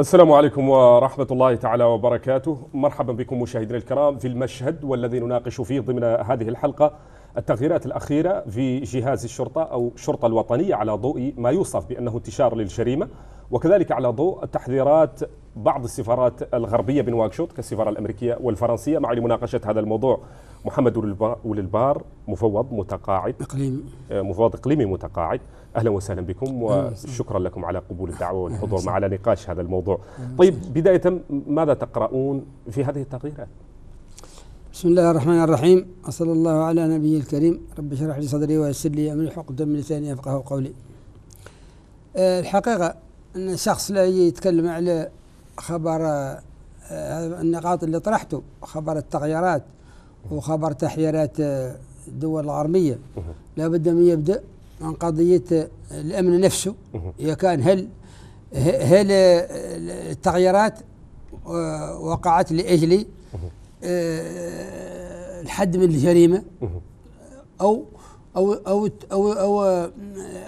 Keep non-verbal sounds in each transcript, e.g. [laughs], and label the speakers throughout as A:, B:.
A: السلام عليكم ورحمة الله تعالى وبركاته مرحبا بكم مشاهدينا الكرام في المشهد والذي نناقش فيه ضمن هذه الحلقة التغييرات الأخيرة في جهاز الشرطة أو الشرطة الوطنية على ضوء ما يوصف بأنه انتشار للجريمة وكذلك على ضوء تحذيرات بعض السفارات الغربية بنواكشوط كالسفارة الأمريكية والفرنسية مع لمناقشة هذا الموضوع محمد وللبار مفوض متقاعد إقليمي آه، مفوض إقليمي متقاعد أهلا وسهلا بكم وشكرا لكم على قبول الدعوة والحضور معنا نقاش هذا الموضوع طيب بداية ماذا تقرؤون في هذه التقريرات؟
B: بسم الله الرحمن الرحيم وصلى الله على نبي الكريم رب اشرح لي صدري ويسر لي امري حقدا من لساني يفقه قولي آه، الحقيقه أن شخص لا يتكلم على خبر آه، النقاط اللي طرحته خبر التغيرات وخبر تحييرات آه، الدول الغربية لا بد من يبدأ عن قضية آه، الأمن نفسه إذا كان هل هل التغييرات وقعت لأجل الحد من الجريمة أو أو أو أو أو,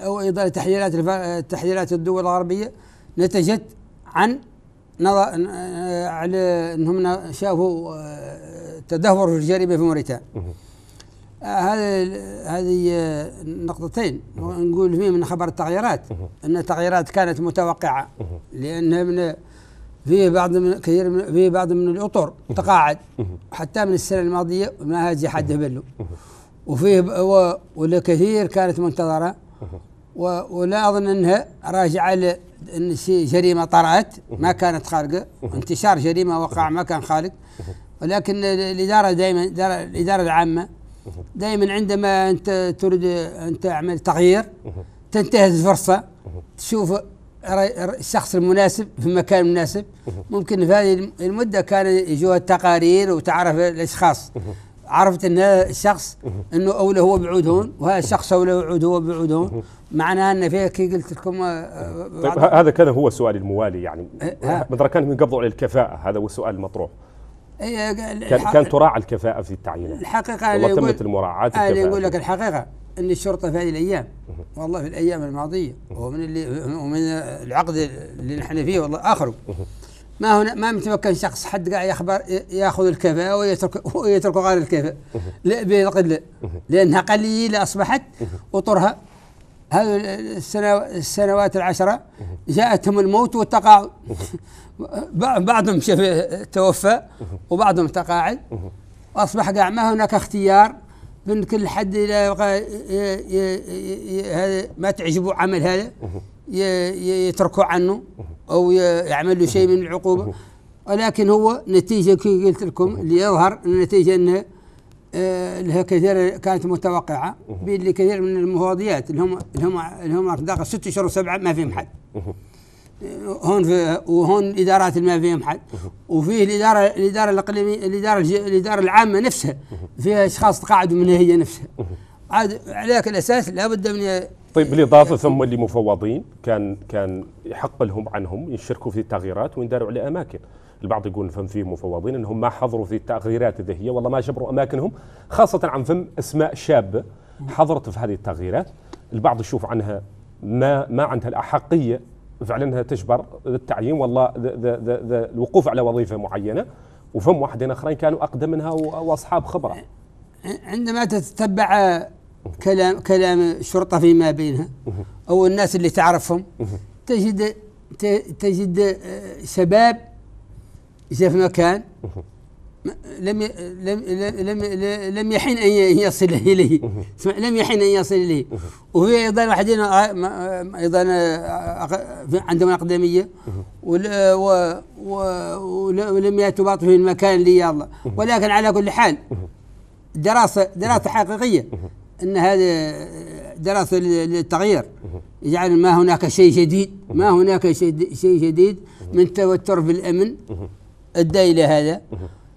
B: أو إيضاء تحليلات تحليلات الدول العربية نتجت عن نظر على أنهم شافوا تدهور في الجريمة في موريتانيا هذه هذه نقطتين نقول فيه من خبر التغييرات ان التغييرات كانت متوقعه لأن من فيه بعض من كثير في فيه بعض من الاطر تقاعد حتى من السنه الماضيه ما هاجي حد بلو وفيه ولكثير كانت منتظره ولا اظن انها راجعه لان جريمه طرات ما كانت خارقه انتشار جريمه وقع ما كان خارق ولكن الاداره دائما الاداره العامه دائما عندما انت تريد ان تعمل تغيير تنتهز الفرصه تشوف الشخص المناسب في المكان المناسب ممكن في هذه المده كان يجوها التقارير وتعرف الاشخاص عرفت ان الشخص انه اولى هو بعود هون وهذا الشخص
A: اولى بعود هو بعود هون معناه
B: ان في كي قلت لكم آه، طيب هذا
A: كذا هو السؤال الموالي يعني إيه، مدرك كانوا يقضوا على الكفاءه هذا هو السؤال المطروح
B: إيه، كان كان
A: تراعى الكفاءه في التعيينات الحقيقه والله تمت المراعاه انا آه، يقول لك الحقيقه ان الشرطه
B: في هذه الايام والله في الايام الماضيه ومن اللي ومن العقد اللي نحن فيه والله اخره ما هنا ما متمكن شخص حد قاعد يخبر ياخذ الكفاءة ويترك ويترك غير الكفاءة لا القدلة لانها قليله اصبحت وطرها هذه السنوات العشرة جاءتهم الموت والتقاعد [laughs] بعضهم توفى وبعضهم تقاعد واصبح قاع ما هناك اختيار من كل حد ما تعجبه عمل هذا يتركوا عنه او يعملوا شيء من العقوبه ولكن هو نتيجه كي قلت لكم اللي يظهر النتيجه انه آه، لها كثير كانت متوقعه باللي كثير من المفوضيات اللي هم اللي هم اللي هم داخل ست شهور وسبعه ما فيهم حد آه، هون في وهون الادارات ما فيهم حد وفيه الاداره الاداره الاقليميه الاداره الاداره العامه نفسها فيها اشخاص تقاعدوا من هي نفسها عاد عليك الاساس لابد من
A: طيب بالاضافه ثم لمفوضين كان كان يحق لهم عنهم يشركوا في التغييرات وينداروا على اماكن البعض يقول فم فيه مفوضين انهم ما حضروا في التغييرات اذا هي والله ما جبروا اماكنهم خاصه عن فم اسماء شابه حضرت في هذه التغييرات البعض يشوف عنها ما ما عندها الاحقيه فعلا انها تجبر التعيين والله ذا ذا ذا الوقوف على وظيفه معينه وفم واحدين اخرين كانوا اقدم منها واصحاب خبره عندما تتبع كلام كلام
B: الشرطة فيما بينها أو الناس اللي تعرفهم تجد تجد آه، شباب جاء في مكان لم لم لم لم يحن ان يصل اليه لم يحن ان يصل اليه وهي آه، آه، ايضا واحدين ايضا عندهم اقدميه ولم ياتوا في المكان اللي يلا ولكن على كل حال دراسه دراسه حقيقيه ان هذه دراسه للتغيير يجعل ما هناك شيء جديد ما هناك شيء شيء جديد من توتر في الامن ادى الى هذا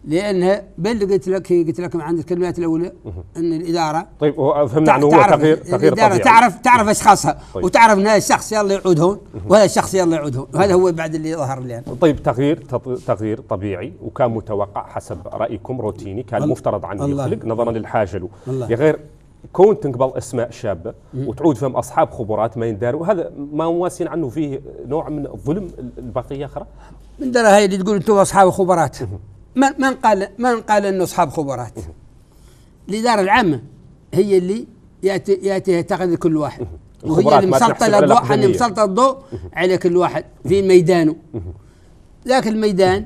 B: لانها بل قلت لك هي قلت لك عند الكلمات الاولى ان الاداره طيب فهمنا انه هو تغيير تغيير الاداره طبيعي. تعرف تعرف اشخاصها طيب. وتعرف ان هذا الشخص يلا يعود هون وهذا الشخص يلا يعود هون وهذا هو بعد اللي ظهر الان
A: طيب تغيير تغيير طبيعي وكان متوقع حسب رايكم روتيني كان مفترض عنه يخلق نظرا للحاجه له غير كون تنقبل اسماء شابه وتعود فيهم اصحاب خبرات ما يندار وهذا ما مواسين عنه فيه نوع من الظلم البقيه اخرى
B: من درا هاي اللي تقول انتم اصحاب خبرات من من قال من قال انه اصحاب خبرات الاداره العامه هي اللي ياتي ياتيها تاخذ كل واحد وهي اللي يعني مسلطه الضوء اللي مسلطه الضوء على كل واحد في ميدانه ذاك الميدان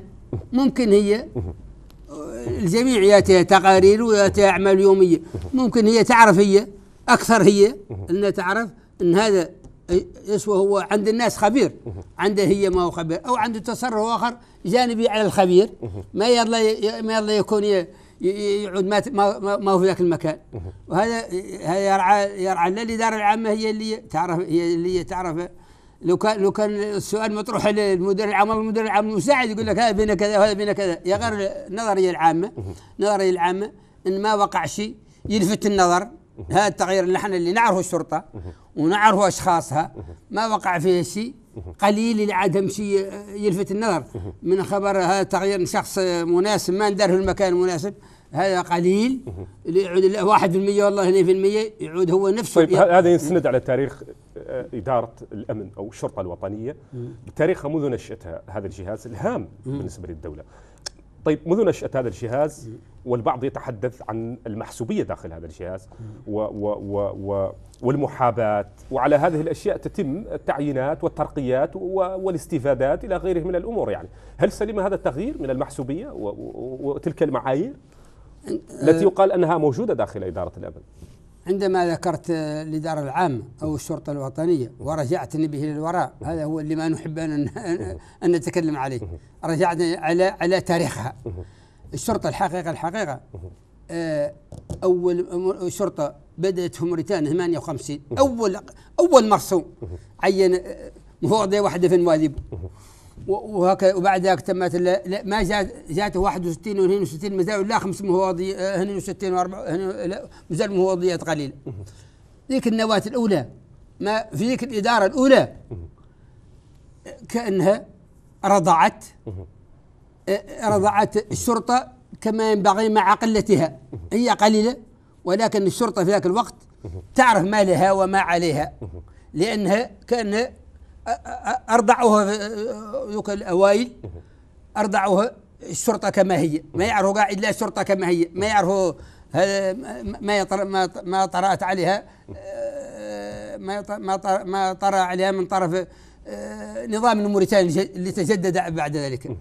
B: ممكن هي الجميع ياتي تقارير وياتي اعمال يوميه ممكن هي تعرف هي اكثر هي انها تعرف ان هذا يسوى هو عند الناس خبير عنده هي ما هو خبير او عنده تصرف اخر جانبي على الخبير ما يلا ما يلا يكون يعود ما ما هو في ذاك المكان وهذا يرعى يرعى لا الاداره العامه هي اللي تعرف هي اللي تعرف لو كان لو كان السؤال مطروح للمدير العام المدير العام المساعد يقول لك هذا بينا كذا وهذا بينا كذا يا غير النظريه العامه النظريه العامه ان ما وقع شيء يلفت النظر هذا التغيير اللي احنا اللي نعرفه الشرطه ونعرفه اشخاصها ما وقع فيه شيء قليل اللي شيء يلفت النظر من خبر هذا تغيير شخص مناسب ما ندار في المكان المناسب هذا قليل اللي يعود 1% والله 2% يعود هو نفسه طيب هذا يسند على
A: تاريخ آه، إدارة الأمن أو الشرطة الوطنية بتاريخها منذ نشأتها هذا الجهاز الهام بالنسبة للدولة طيب منذ نشأة هذا الجهاز والبعض يتحدث عن المحسوبية داخل هذا الجهاز و و و و والمحاباة وعلى هذه الأشياء تتم التعيينات والترقيات والاستفادات إلى غيره من الأمور يعني هل سلم هذا التغيير من المحسوبية وتلك المعايير؟ التي يقال انها موجوده داخل اداره الامن
B: عندما ذكرت الإدارة العامة أو الشرطة الوطنية ورجعتني به للوراء هذا هو اللي ما نحب أن, أن نتكلم عليه رجعنا على على تاريخها الشرطة الحقيقة الحقيقة آه، أول شرطة بدأت في موريتانيا 58 أول أول مرسوم عين آه، مفوضيه واحدة في نواديب وبعد ذلك تمت ما جات جاته 61 و 62 ما لا خمس مواضيع 62 و 4 مازال مواضيعات قليله. ذيك النواة الأولى ما في ذيك الإدارة الأولى كأنها رضعت آه، رضعت الشرطة كما ينبغي مع قلتها هي قليلة ولكن الشرطة في ذاك الوقت تعرف ما لها وما عليها لأنها كأنها أرضعها ذوك الأوائل أرضعها الشرطة كما هي ما يعرفوا قاعد لا الشرطة كما هي ما يعرفوا ما يطر ما طرأت عليها ما ما ما طرأ عليها من طرف نظام الموريتاني اللي تجدد بعد ذلك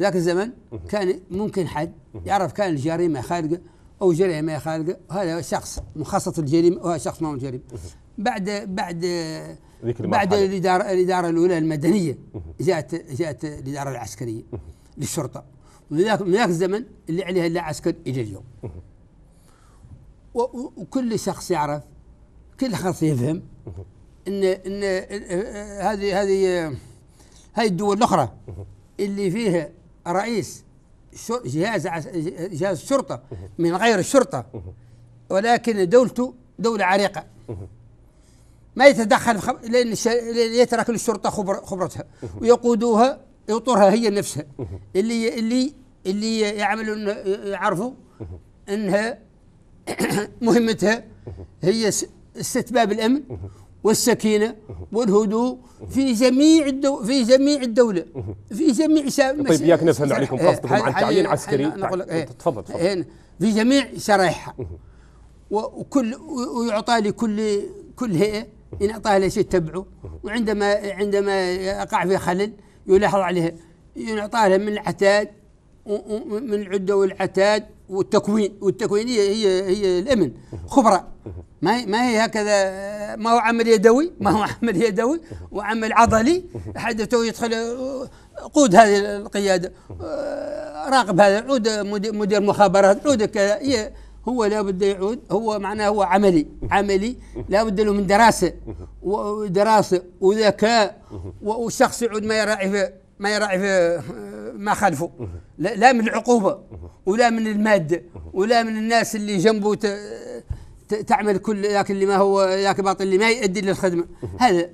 B: ذاك الزمن كان ممكن حد يعرف كان الجريمة خارجة أو جريمة خارجة هذا شخص مخصص الجريمة وهذا شخص ما هو جريمة بعد بعد بعد الاداره الاداره الاولى المدنيه جاءت جاءت الاداره العسكريه للشرطه من ذاك الزمن اللي عليها لا عسكر الى اليوم وكل شخص يعرف كل شخص يفهم ان ان هذه هذه هاي الدول الاخرى اللي فيها رئيس جهاز جهاز الشرطه من غير الشرطه ولكن دولته دوله عريقه ما يتدخل خب... يترك للشرطه خبر... خبرتها ويقودوها يطرها هي نفسها اللي اللي اللي يعملوا يعرفوا انها [coughs] مهمتها هي استتباب الامن والسكينه والهدوء في جميع الدو في جميع الدوله في جميع طيب ياك نفهم عليكم إيه، قصدكم عن تعيين عسكري إيه، تفضل تفضل إيه، في جميع شرائحها وكل ويعطى لكل كل هيئه إن أعطاه شيء تبعه وعندما عندما يقع في خلل يلاحظ عليه ينعطاه من العتاد من العدة والعتاد والتكوين والتكوين هي هي, هي الامن خبره ما هي ما هي هكذا ما هو عمل يدوي ما هو [laughs] عمل يدوي وعمل عضلي حدثه يدخل قود هذه القياده آه، راقب هذا عود مدير مخابرات عود كذا هي هو لا بد يعود هو معناه هو عملي عملي لا بد له من دراسة ودراسة وذكاء وشخص يعود ما يراعي في ما يراعي في آه، ما خلفه لا من العقوبة ولا من المادة ولا من الناس اللي جنبه تعمل كل ذاك اللي ما هو ذاك باطل اللي ما يؤدي للخدمة هذا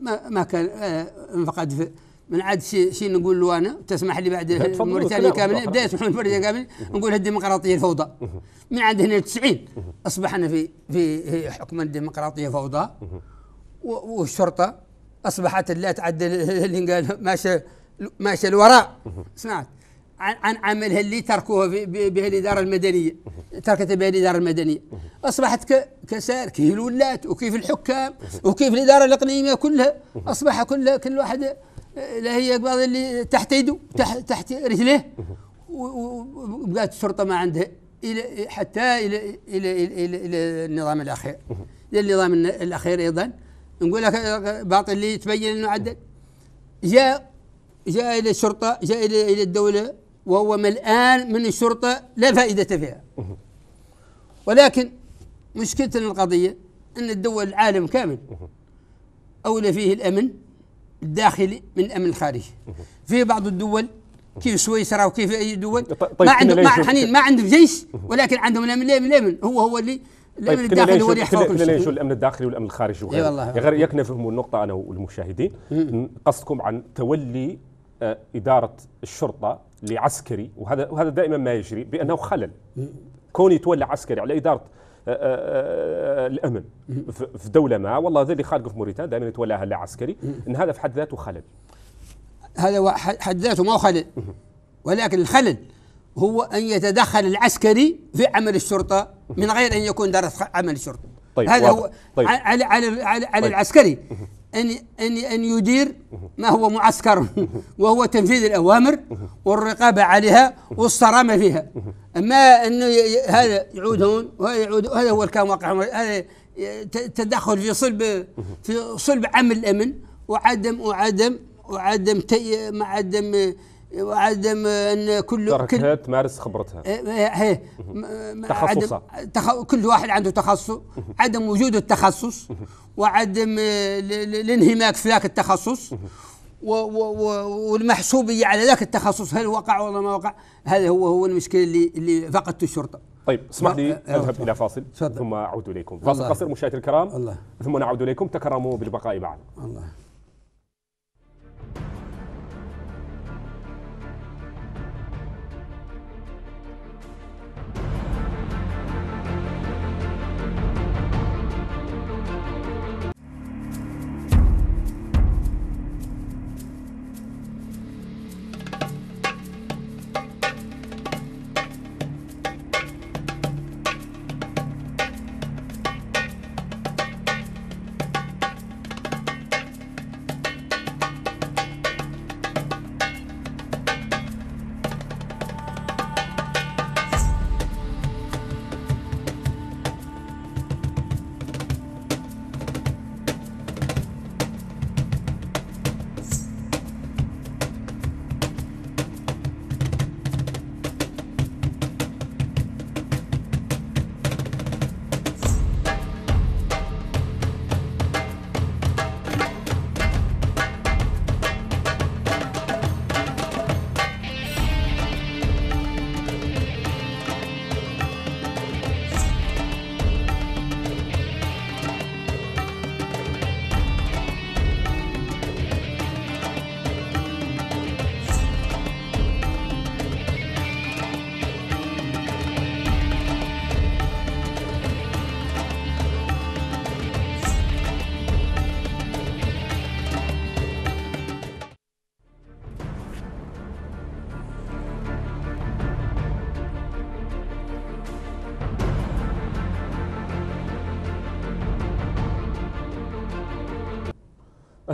B: ما, ما كان آه، انفقد في من عاد شي, شي نقول له انا تسمح لي بعد [laughs] موريتانيا كامل بدا يسمحوا موريتانيا كامل نقول الديمقراطيه فوضى من عاد هنا 90 اصبحنا في في حكم الديمقراطيه فوضى والشرطه اصبحت لا تعدل اللي قال ماشى ماشى الوراء سمعت عن, عملها اللي تركوها بها الاداره المدنيه تركت بها الاداره المدنيه اصبحت كسائر كيف الولات وكيف الحكام وكيف الاداره الاقليميه كلها اصبح كلها كل واحد لا هي بعض اللي تحت يده تحت, تحت رجليه وبقات الشرطه ما عندها الى حتى الى الى الى, إلى, إلى النظام الاخير للنظام النظام الاخير ايضا نقول لك باطل اللي تبين انه عدل جاء جاء الى الشرطه جاء الى الى الدوله وهو ملآن من الشرطه لا فائده فيها ولكن مشكلتنا القضيه ان الدول العالم كامل اولى فيه الامن الداخلي من الامن الخارجي في بعض الدول كيف سويسرا وكيف اي دول طيب ما طيب، عندهم ما حنين ما عندهم جيش ولكن عندهم الامن الامن الامن هو هو اللي الامن طيب الداخلي هو اللي يحفظ كل شيء الامن
A: الداخلي والامن الخارجي وغيره والله غير يكن نفهموا النقطه انا والمشاهدين قصدكم عن تولي آه، اداره الشرطه لعسكري وهذا وهذا دائما ما يجري بانه خلل كوني يتولى عسكري على اداره آه، آه، آه، الامن في دوله ما والله هذا اللي خالقه في موريتانيا دائما يتولاها لا عسكري ان هذا في حد ذاته خلل
B: هذا حد ذاته ما هو خلل ولكن الخلل هو ان يتدخل العسكري في عمل الشرطه من غير ان يكون درس عمل الشرطه طيب هذا واضح. هو طيب. على على على, علي طيب. العسكري أن أن أن يدير ما هو معسكره [laughs] وهو تنفيذ الأوامر والرقابة عليها والصرامة فيها أما أنه هذا يعود هون وهذا يعود هذا هو الكلام واقع هذا تدخل في صلب في صلب عمل الأمن وعدم وعدم وعدم تي... عدم وعدم ان كل كل
A: تمارس خبرتها ايه,
B: إيه،, إيه. تخصصها كل واحد عنده تخصص عدم وجود التخصص وعدم آه، الانهماك في ذاك التخصص والمحسوبيه على ذاك التخصص هل وقع ولا ما وقع هذا هو هو المشكله اللي اللي
A: فقدته الشرطه طيب اسمح لي اذهب الى فاصل صدق. ثم اعود اليكم فاصل قصير مشاهدي الكرام الله. ثم نعود اليكم تكرموا بالبقاء معنا الله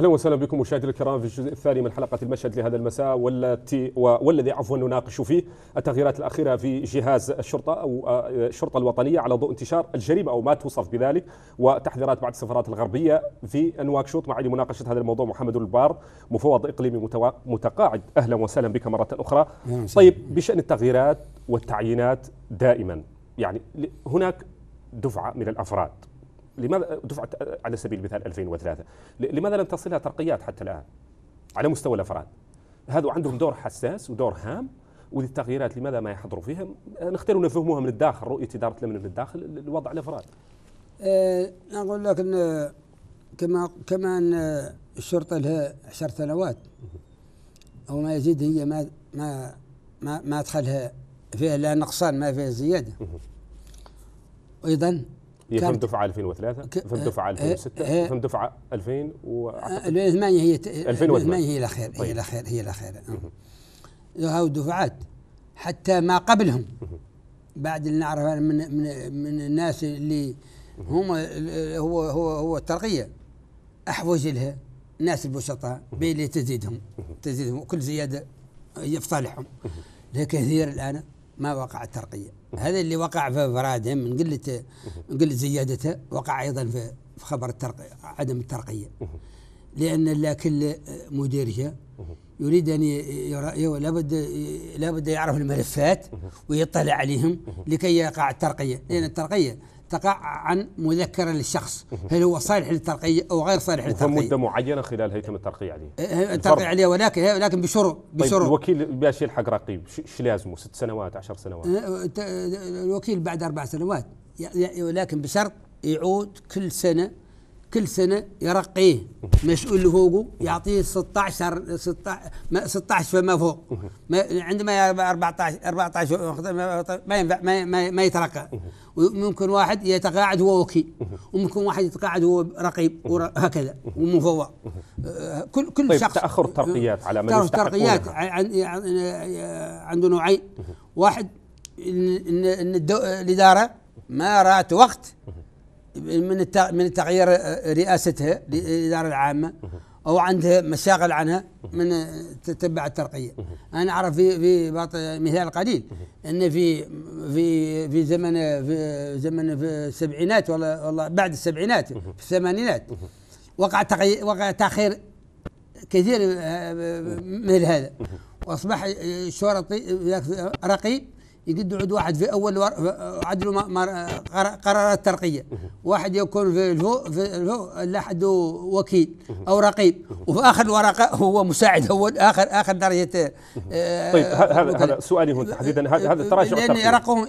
A: اهلا وسهلا بكم مشاهدينا الكرام في الجزء الثاني من حلقه المشهد لهذا المساء والتي والذي عفوا نناقش فيه التغييرات الاخيره في جهاز الشرطه او آه، الشرطه الوطنيه على ضوء انتشار الجريمه او ما توصف بذلك وتحذيرات بعض السفارات الغربيه في نواكشوط معي لمناقشه هذا الموضوع محمد البار مفوض اقليمي متقاعد اهلا وسهلا بك مره اخرى طيب بشان التغييرات والتعيينات دائما يعني هناك دفعه من الافراد لماذا دفعة على سبيل المثال 2003 لماذا لم تصلها ترقيات حتى الآن على مستوى الأفراد هذا عندهم دور حساس ودور هام وللتغييرات لماذا ما يحضروا فيها نختاروا نفهموها من الداخل رؤية إدارة الأمن من الداخل الوضع الأفراد
B: أه، أقول لك أن كما أن الشرطة لها عشر سنوات أو ما يزيد هي ما ما ما, ما أدخلها فيها لا نقصان ما فيها زيادة وأيضا
A: آه، آه، آه، هي فم دفعه 2003 فم دفعه 2006 فم دفعه 2000 2008 هي 2008 هي الاخير هي طيب. الاخير هي الاخير
B: هاو دفعات حتى ما قبلهم بعد اللي نعرف من من من الناس اللي هم هو هو هو الترقيه احوج لها الناس البسطاء بين تزيدهم تزيدهم وكل زياده في صالحهم كثير الان ما وقع الترقية هذا اللي وقع في فرادهم من قلة من قلة زيادته وقع أيضا في خبر الترقية عدم الترقية لأن لا كل مدير يريد أن لابد لابد يعرف الملفات ويطلع عليهم لكي يقع الترقية لأن الترقية تقع عن مذكرة للشخص هل هو صالح للترقية أو غير صالح للترقية مدة
A: معينة خلال هيثم الترقية عليه يعني. أه، أه، الترقية عليه
B: ولكن لكن
A: بشروط بشروط طيب الوكيل باش يلحق رقيب شو لازمه ست سنوات عشر سنوات
B: أه، الوكيل بعد أربع سنوات ولكن بشرط يعود كل سنة كل سنه يرقيه مسؤول اللي فوقه يعطيه 16 16 فما فوق ما عندما 14 14 ما ينفع ما, ما, ما يترقى وممكن واحد يتقاعد هو وكيل وممكن واحد يتقاعد هو رقيب وهكذا ومفوض كل كل طيب شخص
A: تاخر الترقيات على مدى الترقيات
B: عنده نوعين واحد ان الاداره ما رات وقت من من تغيير رئاستها للاداره العامه او عندها مشاغل عنها من تتبع الترقيه انا اعرف في في مثال قليل ان في في في زمن في زمن في السبعينات ولا والله بعد السبعينات في الثمانينات وقع وقع تاخير كثير آه، آه، مثل هذا واصبح شرطي رقيب يقد عود واحد في اول عدله قرارات ترقيه واحد يكون في الفو في الفو لحد وكيل او رقيب وفي اخر الورقه هو مساعد هو اخر اخر درجه آه، طيب هذا هذا
A: سؤالي هنا تحديدا هذا التراجع تراجع لان
B: يرقهم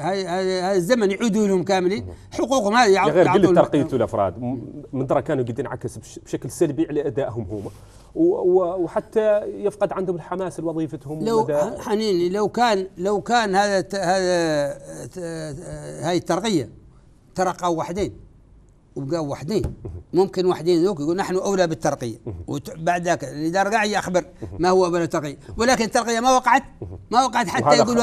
B: هذا الزمن يعودوا لهم كاملين حقوقهم هذه غير قله ترقيه
A: الافراد من ترى كانوا قد انعكس بشكل سلبي على ادائهم هما وحتى يفقد عندهم الحماس لوظيفتهم لو
B: حنيني لو كان لو كان هذا هذا هاي الترقيه ترقوا وحدين وبقوا وحدين ممكن وحدين ذوك يقول نحن اولى بالترقيه وبعد ذاك الاداره قاعد يخبر ما هو اولى بالترقيه ولكن الترقيه ما وقعت ما وقعت حتى يقول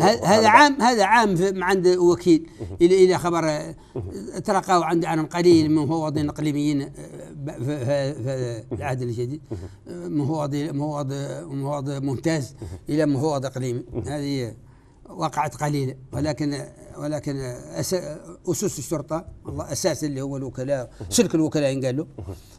B: هذا عام هذا عام عند وكيل الى الى خبر آه، ترقوا عند عن قليل من مفوضين اقليميين آه، في العهد الجديد آه، مفوض مفوض مفوض ممتاز الى مفوض اقليمي هذه وقعت قليله ولكن ولكن اسس الشرطه والله اساس اللي هو الوكلاء سلك الوكلاء ينقال له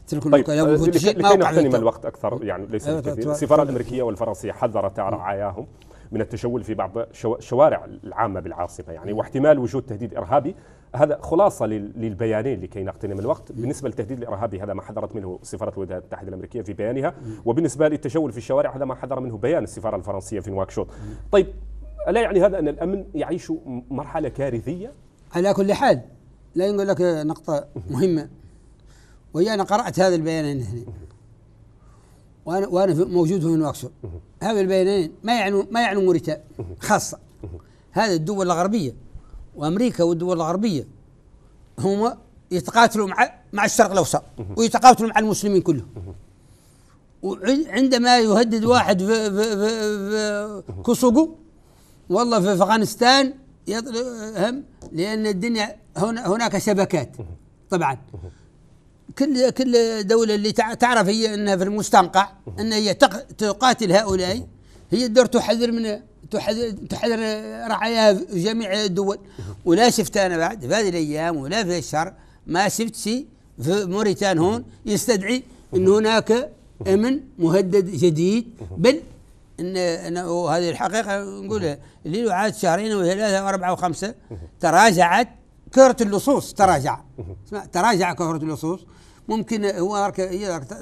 B: سلك طيب، الوكلاء طيب لكي من الوقت
A: اكثر يعني ليس أيوة، كثير طيب، طيب، السفاره الامريكيه والفرنسيه حذرت رعاياهم من التشول في بعض الشوارع العامه بالعاصمه يعني واحتمال وجود تهديد ارهابي هذا خلاصه للبيانين لكي نغتنم الوقت بالنسبه للتهديد الارهابي هذا ما حذرت منه سفاره الولايات المتحده الامريكيه في بيانها وبالنسبه للتشول في الشوارع هذا ما حذر منه بيان السفاره الفرنسيه في نواكشوط طيب ألا يعني هذا أن الأمن يعيش مرحلة كارثية؟ على كل حال
B: لا نقول لك نقطة مهمة وهي أنا قرأت هذا البيانين هنا وأنا وأنا موجود في نواكسو هذا البيانين ما يعنوا ما يعنوا موريتا خاصة هذه الدول الغربية وأمريكا والدول الغربية هم يتقاتلوا مع مع الشرق الأوسط ويتقاتلوا مع المسلمين كلهم وعندما يهدد واحد في, في, في, في والله في افغانستان هم لان الدنيا هنا هناك شبكات طبعا كل كل دوله اللي تعرف هي انها في المستنقع ان هي تقاتل هؤلاء هي الدور تحذر من تحذر تحذر رعاياها في جميع الدول ولا شفت انا بعد في هذه الايام ولا في الشهر ما شفت شيء في موريتان هون يستدعي ان هناك امن مهدد جديد بل ان هذه الحقيقه نقولها اللي عاد شهرين وثلاثه واربعه وخمسه تراجعت كره اللصوص تراجع تراجع كره اللصوص ممكن هو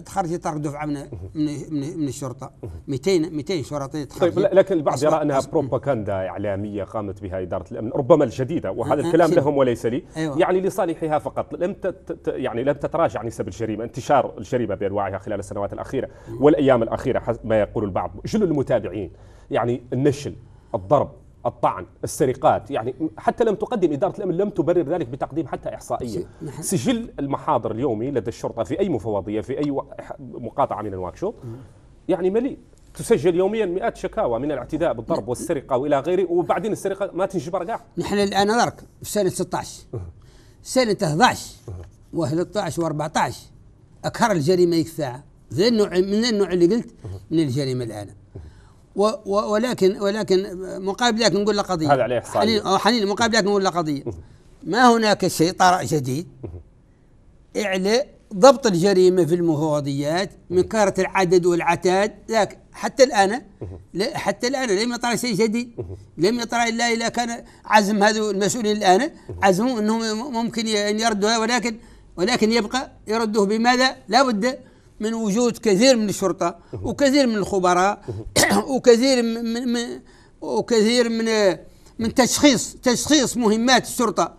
B: تخرجي طرد دفعه من من من الشرطه 200 200 شرطي طيب لكن البعض يرى انها
A: بروباغندا اعلاميه قامت بها اداره الامن ربما الجديده وهذا الكلام لهم وليس لي أيوة. يعني لصالحها فقط لم يعني لم تتراجع نسب الجريمه انتشار الجريمه بانواعها خلال السنوات الاخيره والايام الاخيره حسب ما يقول البعض جل المتابعين يعني النشل الضرب الطعن السرقات يعني حتى لم تقدم إدارة الأمن لم تبرر ذلك بتقديم حتى إحصائية نعم. سجل المحاضر اليومي لدى الشرطة في أي مفوضية في أي مقاطعة من الواكشوب يعني مليء تسجل يوميا مئات شكاوى من الاعتداء بالضرب نعم. والسرقة وإلى غيره وبعدين السرقة ما تنجبر قاع
B: نحن الآن نرك في سنة 16 سنة 11 و13 و14 أكثر الجريمة يكثى ذا النوع من النوع اللي قلت من الجريمة الآن و و ولكن ولكن مقابل ذلك نقول له قضيه هذا عليه حنين حنين مقابل ذلك نقول له قضيه ما هناك شيء طرأ جديد اعلى ضبط الجريمه في المفوضيات من كاره العدد والعتاد ذاك حتى الان حتى الان لم يطرأ شيء جديد لم يطرأ الا اذا كان عزم هذو المسؤولين الان عزموا انهم ممكن ان يردوا ولكن ولكن يبقى يردوه بماذا؟ لابد من وجود كثير من الشرطه وكثير من الخبراء [coughs] وكثير من, من وكثير من من تشخيص تشخيص مهمات الشرطه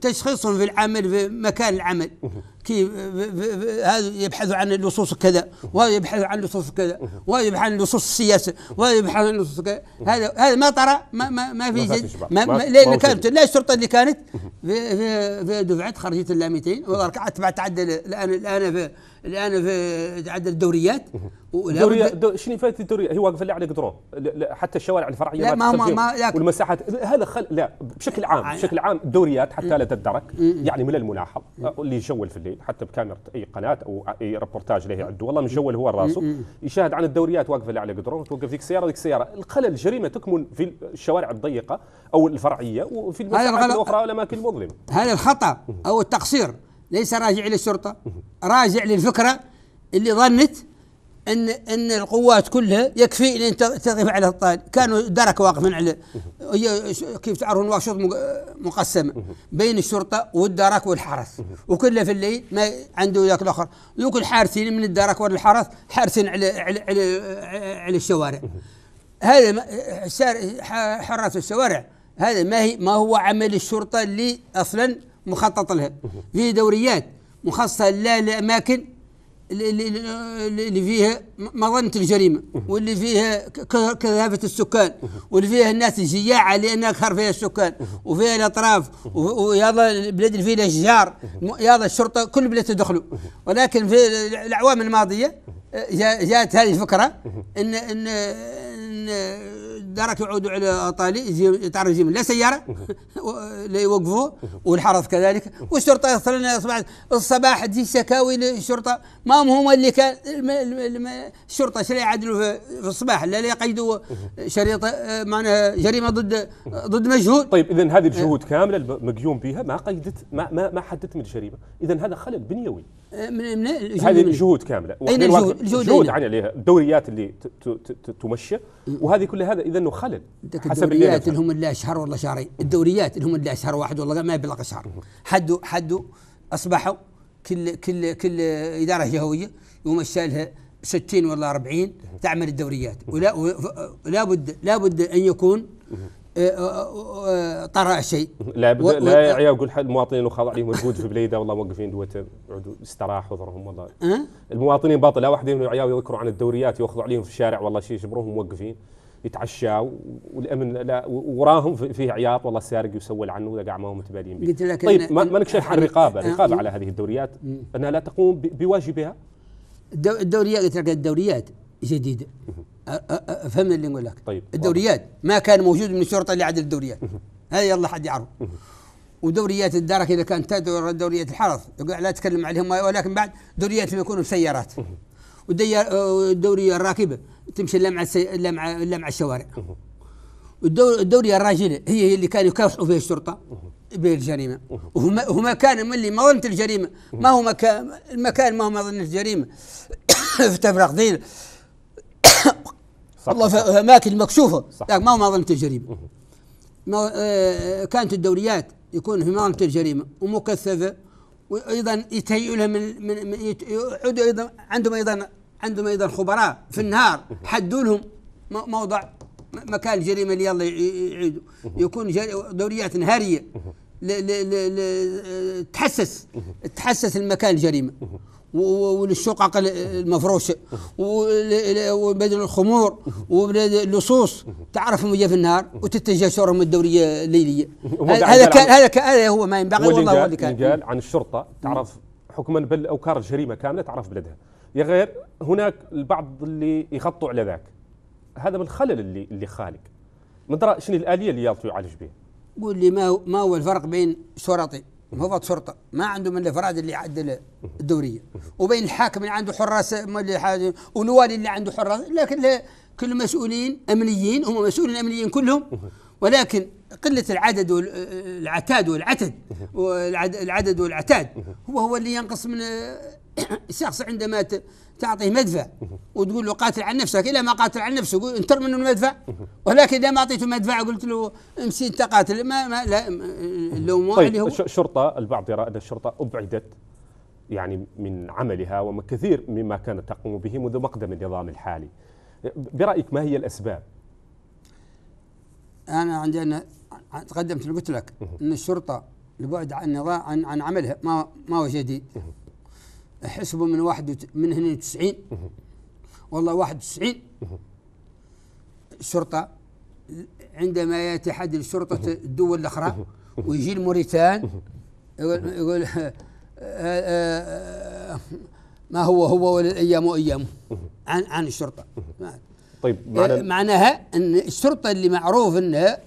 B: تشخيصهم في العمل في مكان العمل كي هذا يبحث عن لصوص كذا وهذا يبحث عن لصوص كذا وهذا يبحث عن لصوص السياسه وهذا يبحث عن لصوص كذا هذا هذا ما طرا ما ما, ما في شيء ما, لان كانت لا الشرطه اللي كانت في في, في خرجت خرجيه 200 وركعت بعد تعدل الان الان في الان في
A: تعدل الدوريات الدوريات دو شنو فات الدوريات هي واقفه اللي على قدره حتى الشوارع الفرعيه لا ما, ما, ما والمساحات هذا خل... لا بشكل عام بشكل عام الدوريات حتى لا تدرك يعني من الملاحظ اللي يجول في الليل حتى بكاميرا اي قناه او اي ريبورتاج له عنده والله مجول هو راسه يشاهد عن الدوريات واقفه اللي على قدره توقف ذيك السياره ذيك السياره الخلل الجريمه تكمن في الشوارع الضيقه او الفرعيه وفي المساحات الاخرى والاماكن المظلمه هذا
B: الخطا او التقصير ليس راجع للشرطه راجع للفكره اللي ظنت ان ان القوات كلها يكفي ان تقف على الطائر كانوا درك واقف من على كيف تعرفون واشوط مقسمه بين الشرطه والدرك والحرس وكله في الليل ما عنده ذاك الاخر يكون حارسين من الدرك والحرس حارسين على على على, على الشوارع هذا حراس الشوارع هذا ما هي ما هو عمل الشرطه اللي اصلا مخطط لها في دوريات مخصصه لا لاماكن اللي فيها مظنه الجريمة واللي فيها كثافة السكان واللي فيها الناس الجياعة لأن أكثر فيها السكان وفيها الأطراف ويلا البلاد اللي فيها الأشجار يلا الشرطة كل بلاد تدخلوا ولكن في الأعوام الماضية جاءت هذه الفكرة إن إن, إن دارك يعودوا على طالي زي تعرف زي لا سياره [laughs] لا يوقفوه والحرس كذلك والشرطه يصلنا اصبح الصباح تجي شكاوي للشرطه ما هم هما اللي كان الشرطه شلا يعدلوا في الصباح لا يقيدوا شريط
A: معناها جريمه ضد ضد مجهود طيب اذا هذه الجهود كامله المقيوم بها ما قيدت ما ما, ما حددت من الجريمه اذا هذا خلل بنيوي أه، من من هذه الجهود كامله اين الجهود الجهود عليها الدوريات اللي تمشي أه. وهذه كلها هذا اذا انه خلل حسب الدوريات اللي
B: هم اللي شهر والله شهرين الدوريات اللي هم اللي شهر واحد والله ما يبلغ شهر حدوا حدوا اصبحوا كل كل كل اداره جهويه يمشى لها 60 ولا 40 تعمل الدوريات ولا لابد لابد ان يكون آه، آه، آه، طرأ شيء لا بد لا يا
A: يقول حد المواطنين وخاض عليهم الجود في بليده والله موقفين دوت استراحوا ظهرهم والله المواطنين باطل لا واحد من يذكروا عن الدوريات ياخذوا عليهم في الشارع والله شيء يجبروهم موقفين يتعشى والامن لا وراهم فيه عياط والله سارق يسول عنه ولا قاع ما هم متبادلين به قلت لك طيب ما نكشف عن رقابه آه، رقابه على هذه الدوريات انها لا تقوم بواجبها
B: الدوريات قلت لك الدوريات جديده فهمنا اللي نقول لك طيب الدوريات ما كان موجود من الشرطه اللي عدل الدوريات هذا يلا حد يعرف ودوريات الدرك اذا كانت تدور دوريات الحرس لا تكلم عليهم ولكن بعد دوريات اللي يكونوا بسيارات والدوريه الراكبه تمشي لمع لمع السي... الشوارع والدوري الراجله هي هي اللي كانوا يكافحوا فيها الشرطه بالجريمه وهما هما كان من اللي منظمه الجريمه ما هو مكان المكان ما هو مظنه الجريمه [coughs] تفرق دين والله في اماكن مكشوفه لكن ما هو مظنه الجريمه ما آه كانت الدوريات يكون في مظنه الجريمه ومكثفه وايضا يتهيئوا لها من, من يعودوا ايضا عندهم ايضا عندهم ايضا خبراء في النهار حدوا لهم موضع مكان الجريمه اللي يلا يعيدوا يكون دوريات نهاريه تحسس تحسس المكان الجريمه وللشقق المفروشه وبدل الخمور واللصوص تعرفهم وجه في النهار وتتجه شورهم الدوريه الليليه هذا كان هذا هذا هو ما ينبغي والله هو اللي كان
A: عن الشرطه تعرف حكما بالاوكار الجريمه كامله تعرف بلدها يا غير هناك البعض اللي يغطوا على ذاك هذا من الخلل اللي اللي خالق ما ترى شنو الاليه اللي يلطوا يعالج بها قول لي ما هو ما هو الفرق بين شرطي
B: مضبط شرطه ما عنده من الافراد اللي يعدل الدوريه وبين الحاكم اللي عنده حراس والوالي اللي عنده حراس لكن كل مسؤولين امنيين هم مسؤولين امنيين كلهم ولكن قلة العدد والعتاد والعتد العدد والعتاد هو هو اللي ينقص من الشخص آه، [coughs] عندما تعطيه مدفع وتقول له قاتل عن نفسك إلا ما قاتل عن نفسه يقول انتر منه المدفع ولكن إذا ما أعطيته مدفع قلت له امشي أنت قاتل ما, ما لا اللوم طيب اللي هو
A: الشرطة البعض يرى أن الشرطة أبعدت يعني من عملها ومن كثير مما كانت تقوم به منذ مقدم النظام الحالي برأيك ما هي الأسباب انا عندي انا تقدمت قلت لك ان الشرطه البعد عن النظام
B: عن, عن عملها ما ما هو جديد حسبوا من واحد من 92 والله 91 الشرطه عندما ياتي حد الشرطه الدول الاخرى ويجي الموريتان يقول يقول آه، آه، آه، ما هو هو ولا الايام وايامه عن عن الشرطه
A: طيب إيه، معنى
B: معناها ان الشرطه اللي معروف انها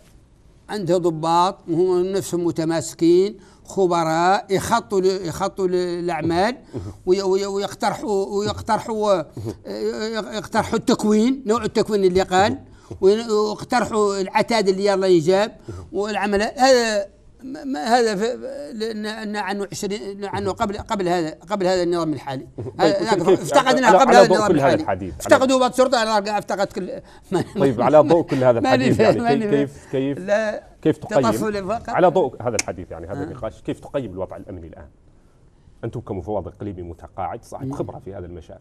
B: عندها ضباط وهم نفسهم متماسكين خبراء يخطوا يخطوا الاعمال ويقترحوا ويقترحوا آه، آه، يقترحوا التكوين نوع التكوين اللي قال ويقترحوا العتاد اللي يلا يجاب والعمل هذا ما هذا لان عنه 20 عنه قبل قبل هذا قبل هذا النظام الحالي [laughs] طيب، افتقدنا قبل على هذا النظام كل الحالي هذا الحديث افتقدوا بعض الشرطه انا افتقدت كل طيب على ضوء كل هذا الحديث يعني كيف كيف لا كيف تقيم على ضوء هذا الحديث يعني هذا آه. النقاش
A: كيف تقيم الوضع الامني الان؟ انتم كمفوض اقليمي متقاعد صاحب خبره في هذا المجال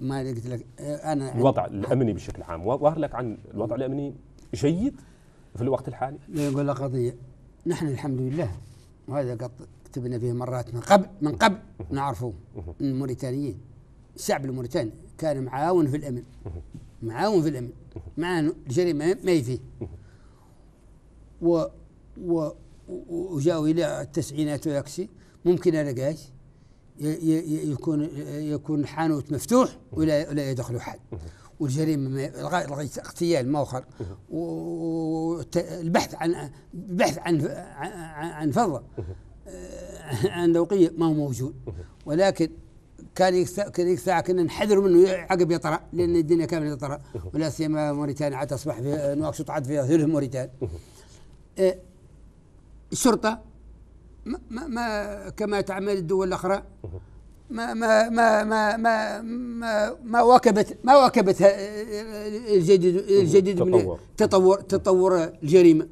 B: ما قلت لك انا الوضع
A: الامني بشكل عام ظهر لك عن الوضع الامني جيد في الوقت الحالي؟
B: لا يقول قضية نحن الحمد لله وهذا قد كتبنا فيه مرات من قبل من قبل نعرفه الموريتانيين الشعب الموريتاني كان معاون في الأمن معاون في الأمن مع الجريمة ما هي فيه و و وجاوا إلى التسعينات ويكسي ممكن أنا قايش يكون يكون حانوت مفتوح ولا ولا يدخله حد والجريمه الغاء اغتيال مؤخر والبحث عن البحث عن عن فضه آه، عن ذوقيه ما هو موجود ولكن كان يكسع ساعة كنا نحذر منه عقب يطرا لان الدنيا كامله تطرا ولا سيما موريتانيا عاد تصبح في نواكشوط عاد فيها ثلث موريتانيا آه، الشرطه ما, ما كما تعمل الدول الاخرى ما ما ما ما ما ما, ما واكبت ما واكبت الجديد الجديد من تطور تطور الجريمه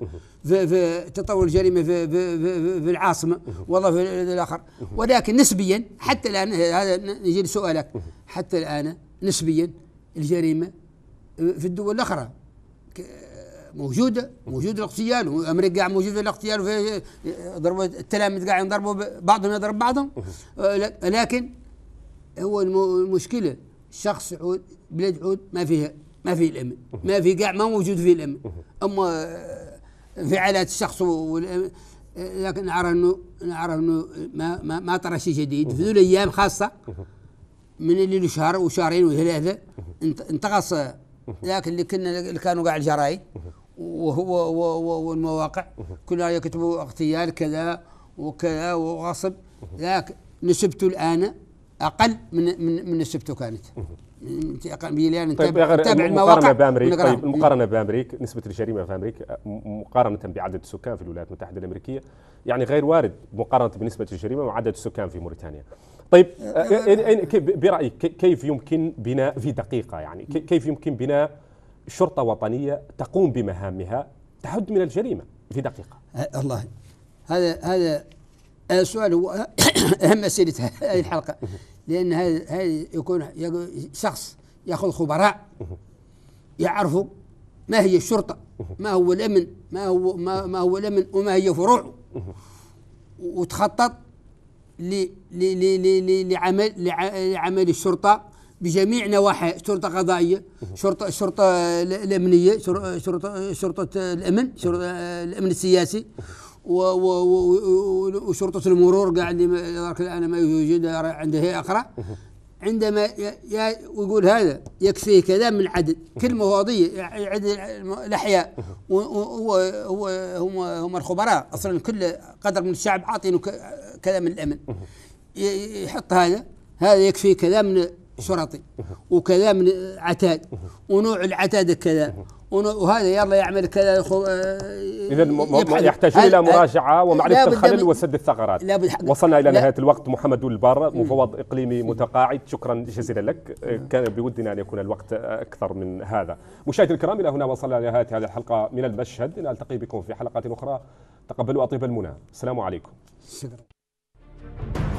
B: في في تطور الجريمه في في في, في العاصمه والله في الاخر ولكن نسبيا حتى الان هذا نجي لسؤالك حتى الان نسبيا الجريمه في الدول الاخرى موجوده موجود الاغتيال وامريكا قاع موجود الاغتيال وفي ضربوا التلاميذ قاعد يضربوا بعضهم يضرب بعضهم [laughs] لكن هو المشكله الشخص عود بلاد عود ما فيها ما في الامن [laughs] ما في قاع ما موجود فيه الامن [laughs] اما انفعالات آه، الشخص آه، لكن نعرف انه نعرف انه ما ما, ما طرا شيء جديد في ذول الايام خاصه من اللي شهر وشهرين وثلاثه انتقص لكن اللي كنا اللي كانوا قاع الجرايد وهو والمواقع كلها يكتبوا اغتيال كذا وكذا وغصب لكن نسبته الان اقل من من من نسبته كانت يعني طيب تابع المقارنه بامريكا طيب المقارنه
A: بامريكا نسبه الجريمه في امريكا مقارنه بعدد السكان في الولايات المتحده الامريكيه يعني غير وارد مقارنه بنسبه الجريمه وعدد السكان في موريتانيا طيب أه، أه، أه، برايك كيف يمكن بناء في دقيقه يعني كيف يمكن بناء شرطة وطنية تقوم بمهامها تحد من الجريمة في دقيقة الله
B: هذا هذا السؤال هو [coughs] أهم أسئلة هذه الحلقة لأن هذا يكون شخص يأخذ خبراء يعرفوا ما هي الشرطة ما هو الأمن ما هو ما, ما هو الأمن وما هي فروعه وتخطط لعمل لعمل الشرطة بجميع نواحي شرطه قضائيه شرطه الشرطه الامنيه شرطه شرطه الامن شرطه الامن السياسي وشرطه المرور قاعد الان ما يوجد عنده هي اخرى عندما يقول هذا يكفيه كذا من عدد كلمه وضيه عدد الاحياء وهو هو هم هم الخبراء اصلا كل قدر من الشعب عاطينه كذا من الامن يحط هذا هذا يكفي كذا من شرطي وكذا من عتاد ونوع العتاد كذا وهذا يلا يعمل كذا آه،
A: اذا يحتاج الى مراجعه ومعرفه الخلل وسد الثغرات وصلنا الى نهايه الوقت محمد البار مفوض اقليمي متقاعد شكرا جزيلا لك كان بودنا ان يكون الوقت اكثر من هذا مشاهدينا الكرام الى هنا وصلنا الى نهايه هذه الحلقه من المشهد نلتقي بكم في حلقات اخرى تقبلوا اطيب المنى السلام عليكم شكرا